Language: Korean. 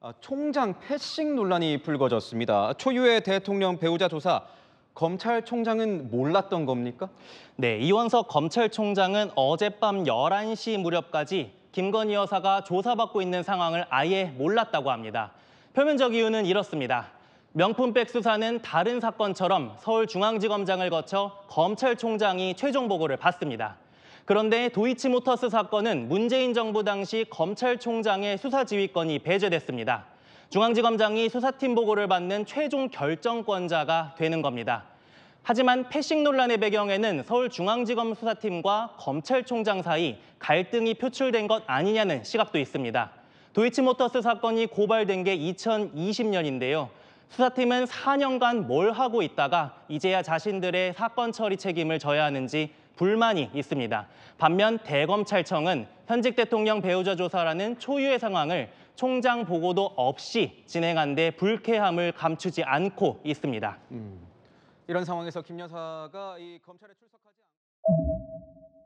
아, 총장 패싱 논란이 불거졌습니다. 초유의 대통령 배우자 조사 검찰총장은 몰랐던 겁니까? 네, 이원석 검찰총장은 어젯밤 11시 무렵까지 김건희 여사가 조사받고 있는 상황을 아예 몰랐다고 합니다. 표면적 이유는 이렇습니다. 명품백 수사는 다른 사건처럼 서울중앙지검장을 거쳐 검찰총장이 최종 보고를 받습니다. 그런데 도이치모터스 사건은 문재인 정부 당시 검찰총장의 수사지휘권이 배제됐습니다. 중앙지검장이 수사팀 보고를 받는 최종 결정권자가 되는 겁니다. 하지만 패싱 논란의 배경에는 서울중앙지검 수사팀과 검찰총장 사이 갈등이 표출된 것 아니냐는 시각도 있습니다. 도이치모터스 사건이 고발된 게 2020년인데요. 수사팀은 4년간 뭘 하고 있다가 이제야 자신들의 사건 처리 책임을 져야 하는지 불만이 있습니다. 반면 대검찰청은 현직 대통령 배우자 조사라는 초유의 상황을 총장 보고도 없이 진행한 데 불쾌함을 감추지 않고 있습니다. 음. 이런 상황에서 김 여사가 이 검찰에 출석하지 않고